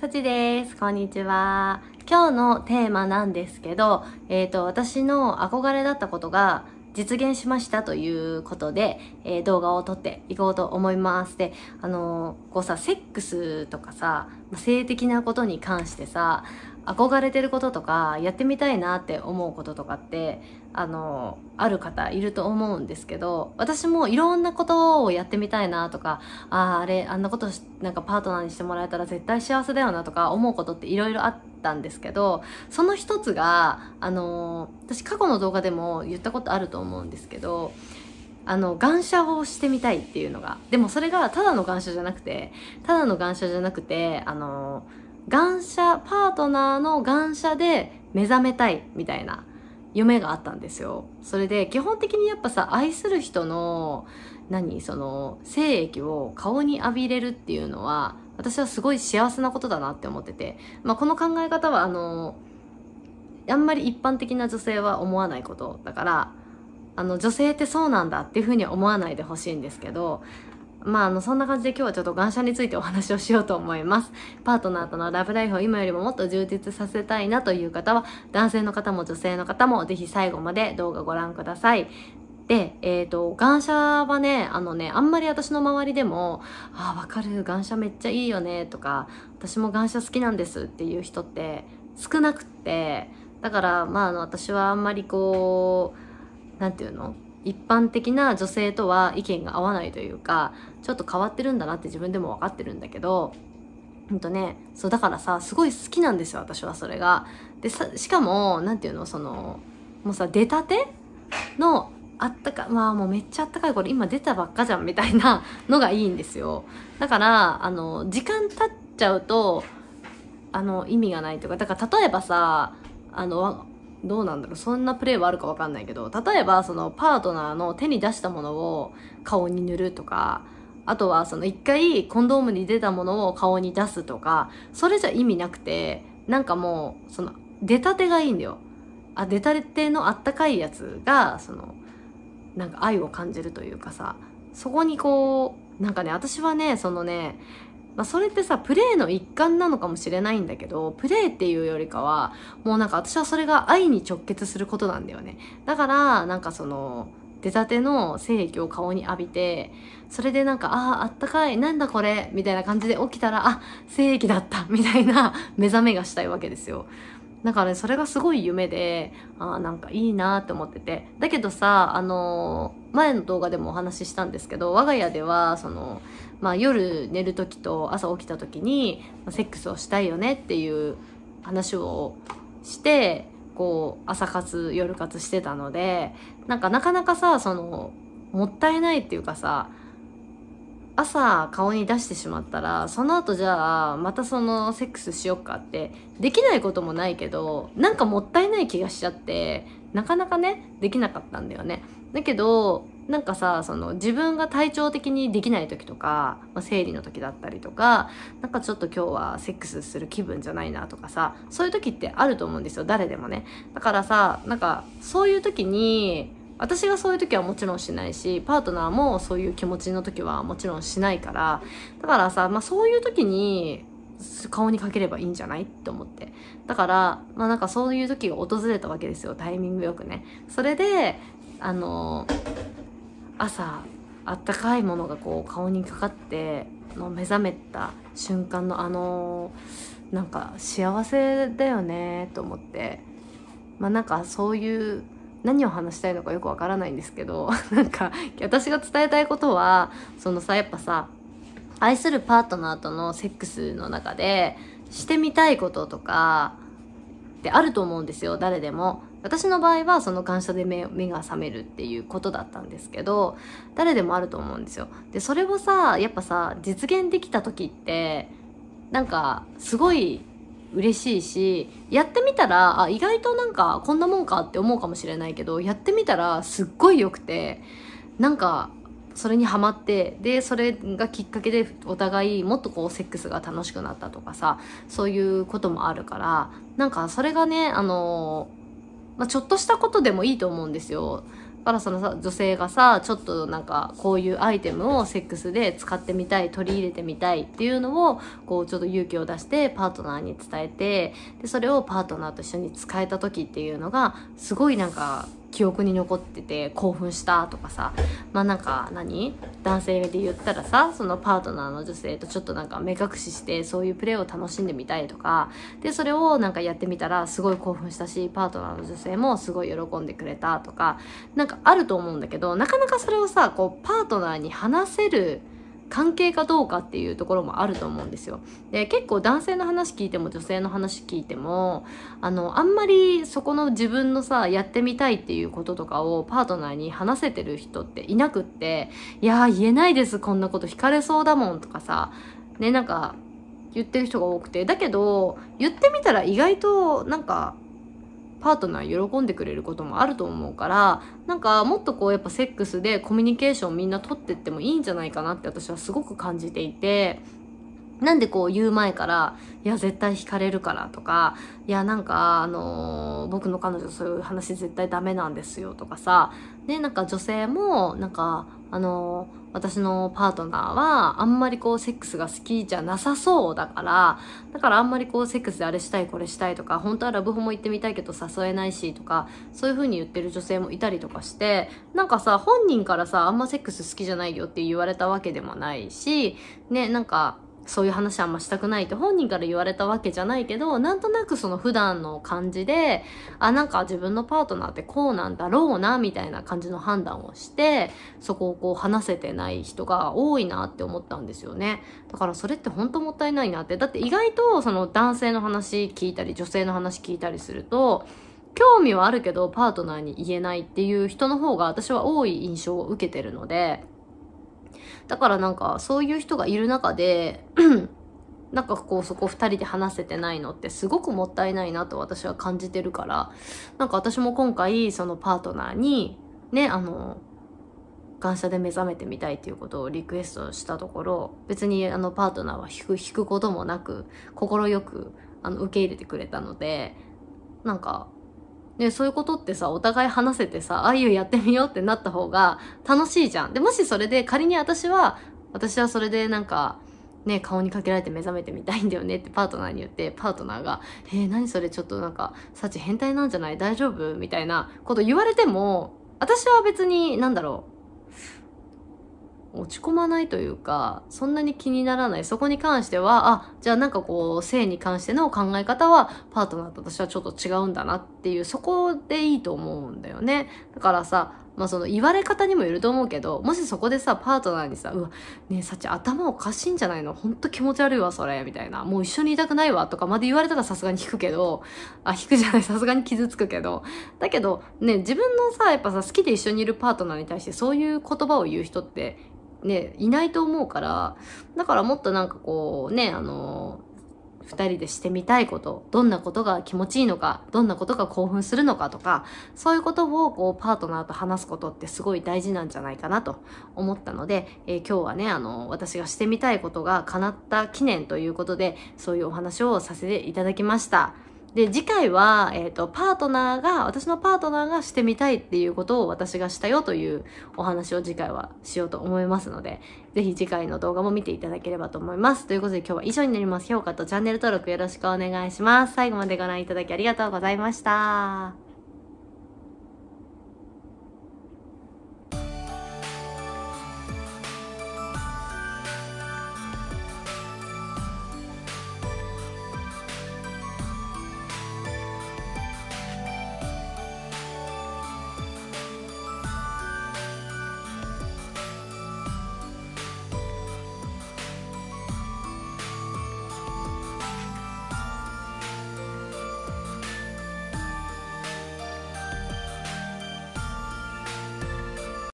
さちです。こんにちは。今日のテーマなんですけど、えっ、ー、と、私の憧れだったことが実現しましたということで、えー、動画を撮っていこうと思います。で、あのー、こうさ、セックスとかさ、性的なことに関してさ憧れてることとかやってみたいなって思うこととかってあのある方いると思うんですけど私もいろんなことをやってみたいなとかあああれあんなことなんかパートナーにしてもらえたら絶対幸せだよなとか思うことっていろいろあったんですけどその一つがあの私過去の動画でも言ったことあると思うんですけどあの、願写をしてみたいっていうのが。でもそれがただの願書じゃなくて、ただの願書じゃなくて、あの、願写、パートナーの願写で目覚めたいみたいな夢があったんですよ。それで基本的にやっぱさ、愛する人の、何、その、精液を顔に浴びれるっていうのは、私はすごい幸せなことだなって思ってて、まあ、この考え方はあの、あんまり一般的な女性は思わないことだから、あの女性ってそうなんだっていうふうに思わないでほしいんですけどまあ、あの、そんな感じで今日はちょっと願車についてお話をしようと思います。パートナーとのラブライフを今よりももっと充実させたいなという方は、男性の方も女性の方もぜひ最後まで動画ご覧ください。で、えっ、ー、と、願車はね、あのね、あんまり私の周りでも、ああ、わかる、願車めっちゃいいよね、とか、私も願車好きなんですっていう人って少なくって、だから、まあ、あの、私はあんまりこう、何て言うの一般的な女性とは意見が合わないというかちょっと変わってるんだなって自分でも分かってるんだけどほんとねそうだからさすごい好きなんですよ私はそれが。でしかも何て言うのそのもうさ出たてのあったかまあもうめっちゃあったかいこれ今出たばっかじゃんみたいなのがいいんですよだからあの時間経っちゃうとあの意味がないというかだから例えばさあのどうなんだろうそんなプレーはあるかわかんないけど例えばそのパートナーの手に出したものを顔に塗るとかあとはその一回コンドームに出たものを顔に出すとかそれじゃ意味なくてなんかもうその出たてがいいんだよあ出たてのあったかいやつがそのなんか愛を感じるというかさそこにこうなんかね私はねそのねまあ、それってさ、プレイの一環なのかもしれないんだけど、プレイっていうよりかは、もうなんか私はそれが愛に直結することなんだよね。だから、なんかその、出たての精液を顔に浴びて、それでなんか、ああ、あったかい、なんだこれ、みたいな感じで起きたら、あ、精液だった、みたいな目覚めがしたいわけですよ。んかね、それがすごい夢で、あなんかいいなって思ってて。だけどさ、あのー、前の動画でもお話ししたんですけど、我が家では、その、まあ夜寝る時と朝起きた時に、セックスをしたいよねっていう話をして、こう、朝活、夜活してたので、なんかなかなかさ、その、もったいないっていうかさ、朝顔に出してしまったらその後じゃあまたそのセックスしよっかってできないこともないけどなんかもったいない気がしちゃってなかなかねできなかったんだよねだけどなんかさその自分が体調的にできない時とか、まあ、生理の時だったりとかなんかちょっと今日はセックスする気分じゃないなとかさそういう時ってあると思うんですよ誰でもねだからさなんかそういう時に私がそういう時はもちろんしないしパートナーもそういう気持ちの時はもちろんしないからだからさ、まあ、そういう時に顔にかければいいんじゃないって思ってだからまあなんかそういう時が訪れたわけですよタイミングよくねそれであの朝あったかいものがこう顔にかかっての目覚めた瞬間のあのなんか幸せだよねと思ってまあなんかそういう何を話したいのかよくわからないんですけど なんか私が伝えたいことはそのさやっぱさ愛するパートナーとのセックスの中でしてみたいこととかってあると思うんですよ誰でも。私の場合はその感謝で目目が覚めるっていうことだったんですけど誰でもあると思うんですよ。でそれをさやっぱさ実現できた時ってなんかすごい嬉しいしやってみたらあ意外となんかこんなもんかって思うかもしれないけどやってみたらすっごい良くてなんかそれにハマってでそれがきっかけでお互いもっとこうセックスが楽しくなったとかさそういうこともあるからなんかそれがねあのまあ、ちょっとしたことでもいいと思うんですよ。からそのさ女性がさちょっとなんかこういうアイテムをセックスで使ってみたい取り入れてみたいっていうのをこうちょっと勇気を出してパートナーに伝えてでそれをパートナーと一緒に使えた時っていうのがすごいなんか記憶に残ってて興奮したとかさまあなんか何男性で言ったらさそのパートナーの女性とちょっとなんか目隠ししてそういうプレーを楽しんでみたいとかでそれをなんかやってみたらすごい興奮したしパートナーの女性もすごい喜んでくれたとかなんかあると思うんだけどなかなかそれをさこうパートナーに話せる。関係かどうかっていうところもあると思うんですよ。で、結構男性の話聞いても女性の話聞いても、あの、あんまりそこの自分のさ、やってみたいっていうこととかをパートナーに話せてる人っていなくって、いやー言えないです、こんなこと惹かれそうだもんとかさ、ね、なんか、言ってる人が多くて、だけど、言ってみたら意外となんかパートナー喜んでくれることもあると思うからなんかもっとこうやっぱセックスでコミュニケーションみんな取ってってもいいんじゃないかなって私はすごく感じていてなんでこう言う前から、いや、絶対惹かれるからとか、いや、なんか、あのー、僕の彼女そういう話絶対ダメなんですよとかさ、ね、なんか女性も、なんか、あのー、私のパートナーは、あんまりこう、セックスが好きじゃなさそうだから、だからあんまりこう、セックスであれしたい、これしたいとか、本当はラブホも行ってみたいけど誘えないしとか、そういう風に言ってる女性もいたりとかして、なんかさ、本人からさ、あんまセックス好きじゃないよって言われたわけでもないし、ね、なんか、そういう話あんましたくないって本人から言われたわけじゃないけど、なんとなくその普段の感じで、あ、なんか自分のパートナーってこうなんだろうな、みたいな感じの判断をして、そこをこう話せてない人が多いなって思ったんですよね。だからそれって本当もったいないなって。だって意外とその男性の話聞いたり、女性の話聞いたりすると、興味はあるけどパートナーに言えないっていう人の方が私は多い印象を受けてるので、だからなんかそういう人がいる中で なんかこうそこ2人で話せてないのってすごくもったいないなと私は感じてるからなんか私も今回そのパートナーにねあの感謝で目覚めてみたいということをリクエストしたところ別にあのパートナーは引く引くこともなく快くあの受け入れてくれたのでなんかね、そういうことってさ、お互い話せてさ、ああいうやってみようってなった方が楽しいじゃん。で、もしそれで仮に私は、私はそれでなんか、ね、顔にかけられて目覚めてみたいんだよねってパートナーに言って、パートナーが、えー、何それちょっとなんか、サチ変態なんじゃない大丈夫みたいなこと言われても、私は別に、なんだろう、落ち込まないというか、そんなに気にならない。そこに関しては、あ、じゃあなんかこう、性に関しての考え方は、パートナーと私はちょっと違うんだなっていう、そこでいいと思うんだよね。だからさ、まあその言われ方にもよると思うけど、もしそこでさ、パートナーにさ、うわ、ねえ、サチ頭おかしいんじゃないのほんと気持ち悪いわ、それ、みたいな。もう一緒にいたくないわ、とかまで言われたらさすがに引くけど、あ、引くじゃない、さすがに傷つくけど。だけど、ね、自分のさ、やっぱさ、好きで一緒にいるパートナーに対してそういう言葉を言う人って、ね、いないと思うから、だからもっとなんかこう、ね、あの2人でしてみたいことどんなことが気持ちいいのかどんなことが興奮するのかとかそういうことをこうパートナーと話すことってすごい大事なんじゃないかなと思ったので、えー、今日はねあの私がしてみたいことが叶った記念ということでそういうお話をさせていただきました。で次回は、えーと、とパートナーが私のパートナーがしてみたいっていうことを私がしたよというお話を次回はしようと思いますのでぜひ次回の動画も見ていただければと思いますということで今日は以上になります評価とチャンネル登録よろしくお願いします最後までご覧いただきありがとうございました